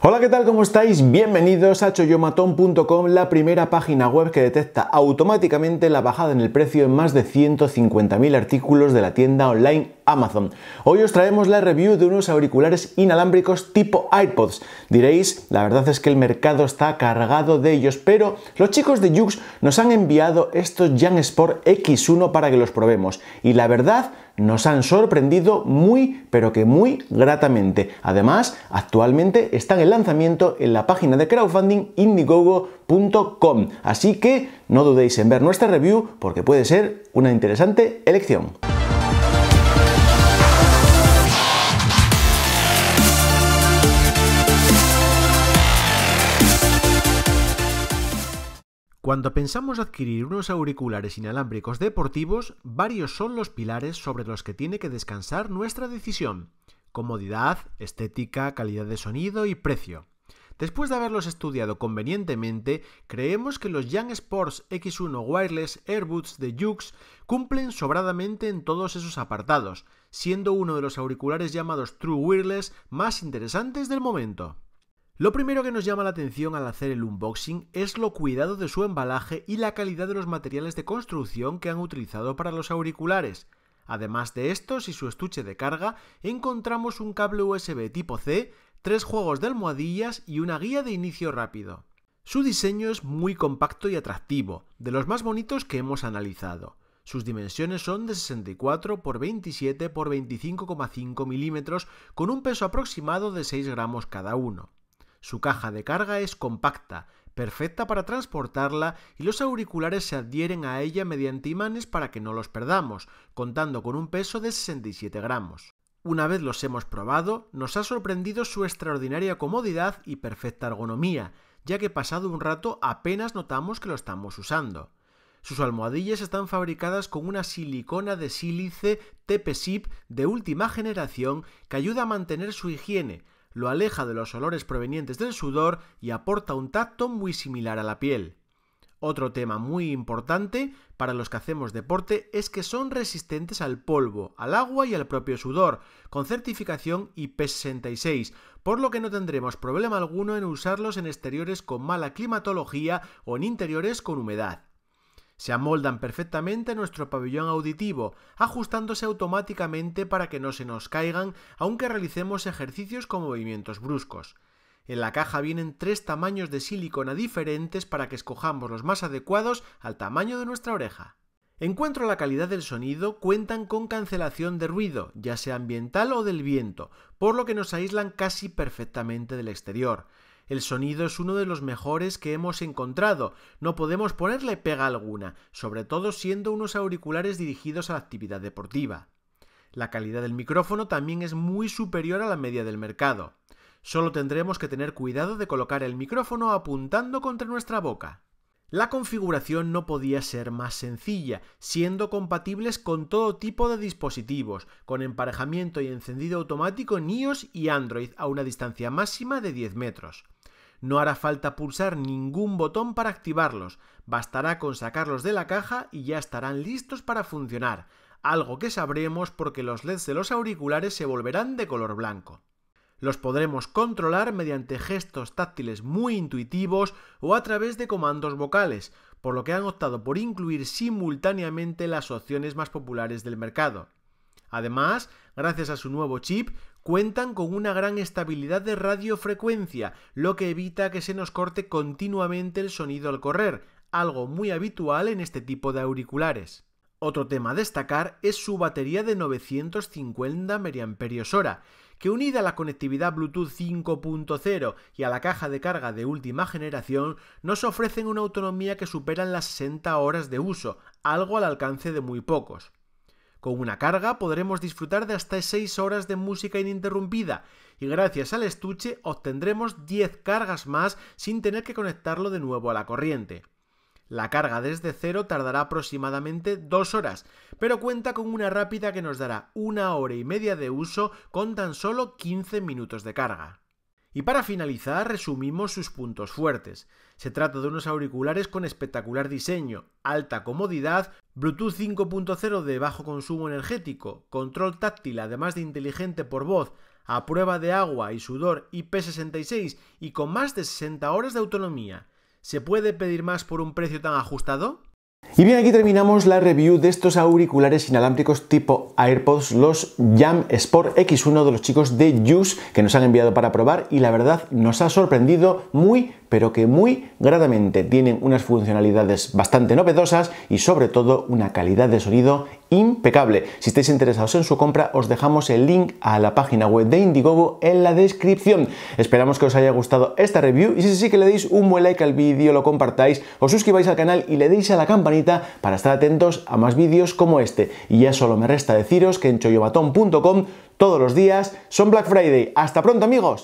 Hola, ¿qué tal? ¿Cómo estáis? Bienvenidos a choyomatón.com, la primera página web que detecta automáticamente la bajada en el precio de más de 150.000 artículos de la tienda online Amazon. Hoy os traemos la review de unos auriculares inalámbricos tipo iPods. Diréis, la verdad es que el mercado está cargado de ellos, pero los chicos de Jux nos han enviado estos Jansport Sport X1 para que los probemos. Y la verdad, nos han sorprendido muy, pero que muy gratamente. Además, actualmente están en lanzamiento en la página de crowdfunding indiegogo.com. Así que no dudéis en ver nuestra review porque puede ser una interesante elección. Cuando pensamos adquirir unos auriculares inalámbricos deportivos, varios son los pilares sobre los que tiene que descansar nuestra decisión. Comodidad, estética, calidad de sonido y precio. Después de haberlos estudiado convenientemente, creemos que los Young Sports X1 Wireless Airbuds de Jux cumplen sobradamente en todos esos apartados, siendo uno de los auriculares llamados True Wireless más interesantes del momento. Lo primero que nos llama la atención al hacer el unboxing es lo cuidado de su embalaje y la calidad de los materiales de construcción que han utilizado para los auriculares. Además de estos y su estuche de carga, encontramos un cable USB tipo C, tres juegos de almohadillas y una guía de inicio rápido. Su diseño es muy compacto y atractivo, de los más bonitos que hemos analizado. Sus dimensiones son de 64 x 27 x 25,5 milímetros, con un peso aproximado de 6 gramos cada uno. Su caja de carga es compacta, perfecta para transportarla y los auriculares se adhieren a ella mediante imanes para que no los perdamos, contando con un peso de 67 gramos. Una vez los hemos probado, nos ha sorprendido su extraordinaria comodidad y perfecta ergonomía, ya que pasado un rato apenas notamos que lo estamos usando. Sus almohadillas están fabricadas con una silicona de sílice tp de última generación que ayuda a mantener su higiene, lo aleja de los olores provenientes del sudor y aporta un tacto muy similar a la piel. Otro tema muy importante para los que hacemos deporte es que son resistentes al polvo, al agua y al propio sudor, con certificación IP66, por lo que no tendremos problema alguno en usarlos en exteriores con mala climatología o en interiores con humedad se amoldan perfectamente a nuestro pabellón auditivo, ajustándose automáticamente para que no se nos caigan, aunque realicemos ejercicios con movimientos bruscos. En la caja vienen tres tamaños de silicona diferentes para que escojamos los más adecuados al tamaño de nuestra oreja. En cuanto a la calidad del sonido, cuentan con cancelación de ruido, ya sea ambiental o del viento, por lo que nos aíslan casi perfectamente del exterior. El sonido es uno de los mejores que hemos encontrado, no podemos ponerle pega alguna, sobre todo siendo unos auriculares dirigidos a la actividad deportiva. La calidad del micrófono también es muy superior a la media del mercado. Solo tendremos que tener cuidado de colocar el micrófono apuntando contra nuestra boca. La configuración no podía ser más sencilla, siendo compatibles con todo tipo de dispositivos, con emparejamiento y encendido automático en iOS y Android a una distancia máxima de 10 metros. No hará falta pulsar ningún botón para activarlos, bastará con sacarlos de la caja y ya estarán listos para funcionar, algo que sabremos porque los LEDs de los auriculares se volverán de color blanco. Los podremos controlar mediante gestos táctiles muy intuitivos o a través de comandos vocales, por lo que han optado por incluir simultáneamente las opciones más populares del mercado. Además, gracias a su nuevo chip, cuentan con una gran estabilidad de radiofrecuencia, lo que evita que se nos corte continuamente el sonido al correr, algo muy habitual en este tipo de auriculares. Otro tema a destacar es su batería de 950 mAh que unida a la conectividad Bluetooth 5.0 y a la caja de carga de última generación, nos ofrecen una autonomía que supera las 60 horas de uso, algo al alcance de muy pocos. Con una carga podremos disfrutar de hasta 6 horas de música ininterrumpida y gracias al estuche obtendremos 10 cargas más sin tener que conectarlo de nuevo a la corriente. La carga desde cero tardará aproximadamente dos horas, pero cuenta con una rápida que nos dará una hora y media de uso con tan solo 15 minutos de carga. Y para finalizar, resumimos sus puntos fuertes. Se trata de unos auriculares con espectacular diseño, alta comodidad, Bluetooth 5.0 de bajo consumo energético, control táctil además de inteligente por voz, a prueba de agua y sudor IP66 y con más de 60 horas de autonomía. ¿Se puede pedir más por un precio tan ajustado? Y bien, aquí terminamos la review de estos auriculares inalámbricos tipo AirPods, los Jam Sport X1 de los chicos de Juice que nos han enviado para probar y la verdad nos ha sorprendido muy pero que muy gradamente tienen unas funcionalidades bastante novedosas y sobre todo una calidad de sonido impecable. Si estáis interesados en su compra, os dejamos el link a la página web de Indiegogo en la descripción. Esperamos que os haya gustado esta review y si así que le deis un buen like al vídeo, lo compartáis, os suscribáis al canal y le deis a la campanita para estar atentos a más vídeos como este. Y ya solo me resta deciros que en choyobatón.com todos los días son Black Friday. ¡Hasta pronto amigos!